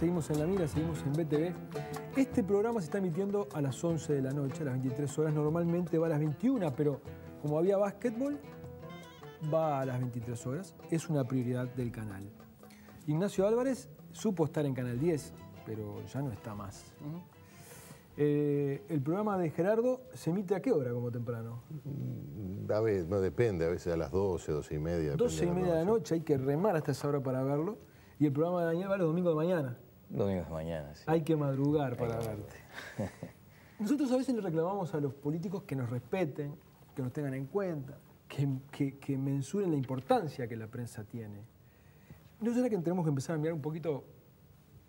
Seguimos en la mira, seguimos en BTV. Este programa se está emitiendo a las 11 de la noche, a las 23 horas. Normalmente va a las 21, pero como había básquetbol, va a las 23 horas. Es una prioridad del canal. Ignacio Álvarez supo estar en Canal 10, pero ya no está más. Eh, el programa de Gerardo se emite a qué hora como temprano? Mm, a veces no depende, a veces a las 12, 12 y media. 12 y media de la noche, hay que remar hasta esa hora para verlo. Y el programa de Daniel va los domingo de mañana. Domingos de mañana, sí. Hay que madrugar para verte. Nosotros a veces le reclamamos a los políticos que nos respeten, que nos tengan en cuenta, que, que, que mensuren la importancia que la prensa tiene. ¿No será que tenemos que empezar a mirar un poquito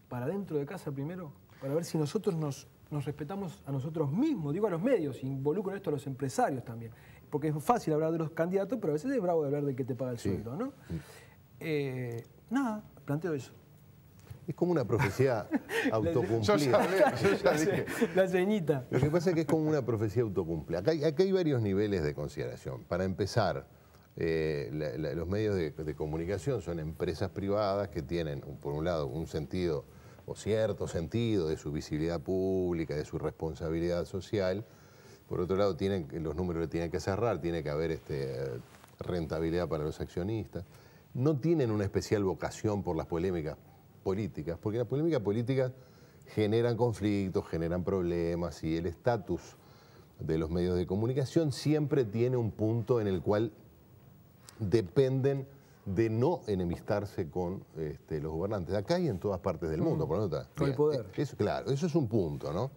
para dentro de casa primero? Para ver si nosotros nos, nos respetamos a nosotros mismos, digo a los medios, involucro en esto a los empresarios también. Porque es fácil hablar de los candidatos, pero a veces es bravo de hablar de que te paga el sueldo, ¿no? Eh, nada, planteo eso. Es como una profecía autocumplida. yo ya dije. La ceñita. Lo que pasa es que es como una profecía autocumplida. Acá, hay varios niveles de consideración. Para empezar, eh, los medios de, comunicación son empresas privadas que tienen, por un lado, un sentido o cierto sentido de su visibilidad pública, de su responsabilidad social. Por otro lado, tienen, los números le tienen que cerrar, tiene que haber este, rentabilidad para los accionistas. No tienen una especial vocación por las polémicas políticas, porque las polémicas políticas generan conflictos, generan problemas y el estatus de los medios de comunicación siempre tiene un punto en el cual dependen de no enemistarse con este, los gobernantes. Acá y en todas partes del mundo, mm. por lo tanto. E, claro, eso es un punto, ¿no?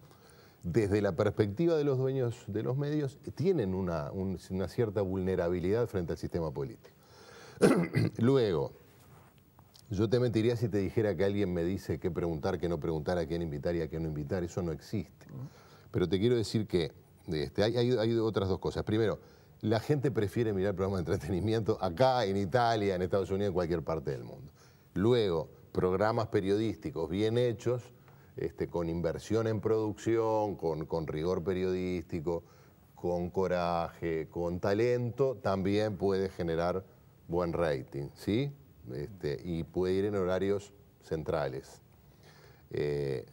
Desde la perspectiva de los dueños de los medios, tienen una, una cierta vulnerabilidad frente al sistema político. Luego, yo te mentiría si te dijera que alguien me dice qué preguntar, qué no preguntar, a quién invitar y a quién no invitar. Eso no existe. Pero te quiero decir que este, hay, hay, otras dos cosas. Primero, la gente prefiere mirar programas de entretenimiento acá, en Italia, en Estados Unidos, en cualquier parte del mundo. Luego, programas periodísticos bien hechos, este, con inversión en producción, con, con rigor periodístico, con coraje, con talento, también puede generar buen rating, ¿sí? Este, y puede ir en horarios centrales. Eh,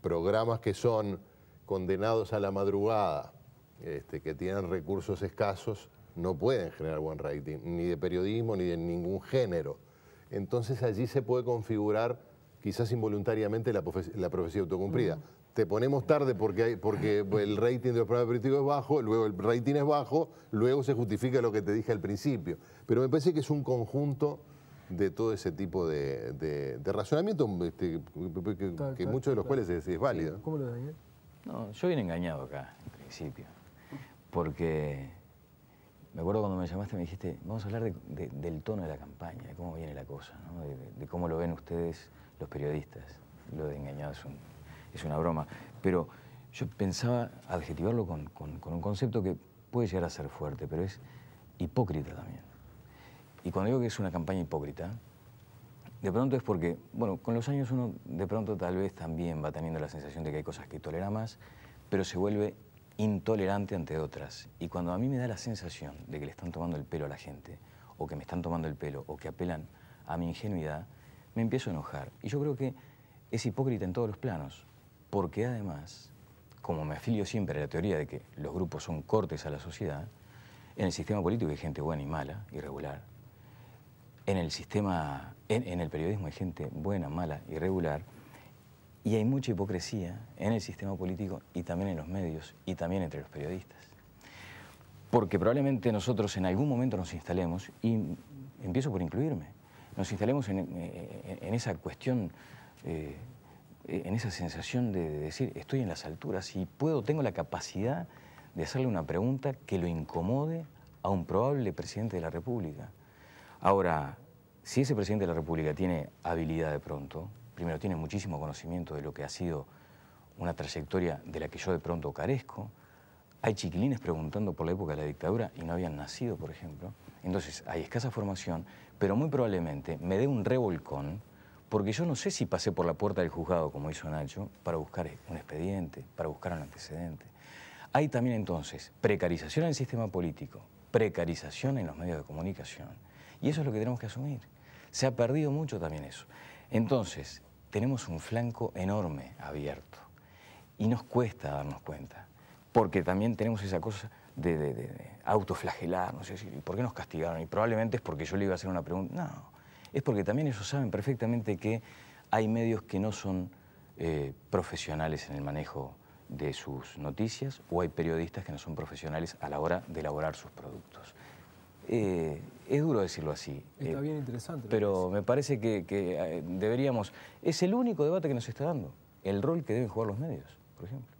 programas que son condenados a la madrugada, este, que tienen recursos escasos, no pueden generar buen rating, ni de periodismo, ni de ningún género. Entonces allí se puede configurar quizás involuntariamente, la, profecía autocumplida. Te ponemos tarde porque, porque el rating de los programas políticos es bajo, luego el rating es bajo, luego se justifica lo que te dije al principio. Pero me parece que es un conjunto de todo ese tipo de, de, razonamiento este, que, muchos de los cuales es, válido. ¿Cómo lo Daniel? No, yo vine engañado acá, en principio, porque me acuerdo cuando me llamaste me dijiste, vamos a hablar del tono de la campaña, de cómo viene la cosa, de, cómo lo ven ustedes los periodistas. Lo de engañado es, una broma. Pero yo pensaba adjetivarlo con, con, un concepto que puede llegar a ser fuerte, pero es hipócrita también. Y cuando digo que es una campaña hipócrita, de pronto es porque, bueno, con los años uno de pronto tal vez también va teniendo la sensación de que hay cosas que tolera más, pero se vuelve intolerante ante otras. Y cuando a mí me da la sensación de que le están tomando el pelo a la gente, o que me están tomando el pelo, o que apelan a mi ingenuidad, me empiezo a enojar. Y yo creo que es hipócrita en todos los planos, porque además, como me afilio siempre a la teoría de que los grupos son cortes a la sociedad, en el sistema político hay gente buena y mala, irregular. En el sistema, en, el periodismo hay gente buena, mala, irregular. Y hay mucha hipocresía en el sistema político y también en los medios y también entre los periodistas. Porque probablemente nosotros en algún momento nos instalemos, y empiezo por incluirme, nos instalemos en, eh, esa cuestión, eh, en esa sensación de, de decir, estoy en las alturas y puedo, tengo la capacidad de hacerle una pregunta que lo incomode a un probable presidente de la República. Ahora, si ese presidente de la República tiene habilidad de pronto, primero tiene muchísimo conocimiento de lo que ha sido una trayectoria de la que yo de pronto carezco. Hay chiquilines preguntando por la época de la dictadura y no habían nacido, por ejemplo. Entonces, hay escasa formación, pero muy probablemente me dé un revolcón, porque yo no sé si pasé por la puerta del juzgado, como hizo Nacho, para buscar un expediente, para buscar un antecedente. Hay también entonces precarización en el sistema político, precarización en los medios de comunicación, y eso es lo que tenemos que asumir. Se ha perdido mucho también eso. Entonces, tenemos un flanco enorme abierto y nos cuesta darnos cuenta, porque también tenemos esa cosa de, autoflagelar, no sé ¿por qué nos castigaron? Y probablemente es porque yo le iba a hacer una pregunta. No, es porque también ellos saben perfectamente que hay medios que no son eh, profesionales en el manejo de sus noticias o hay periodistas que no son profesionales a la hora de elaborar sus productos. Eh, es duro decirlo así. Está eh, bien interesante. Pero me parece que eh, deberíamos... Es el único debate que nos está dando, el rol que deben jugar los medios, por ejemplo.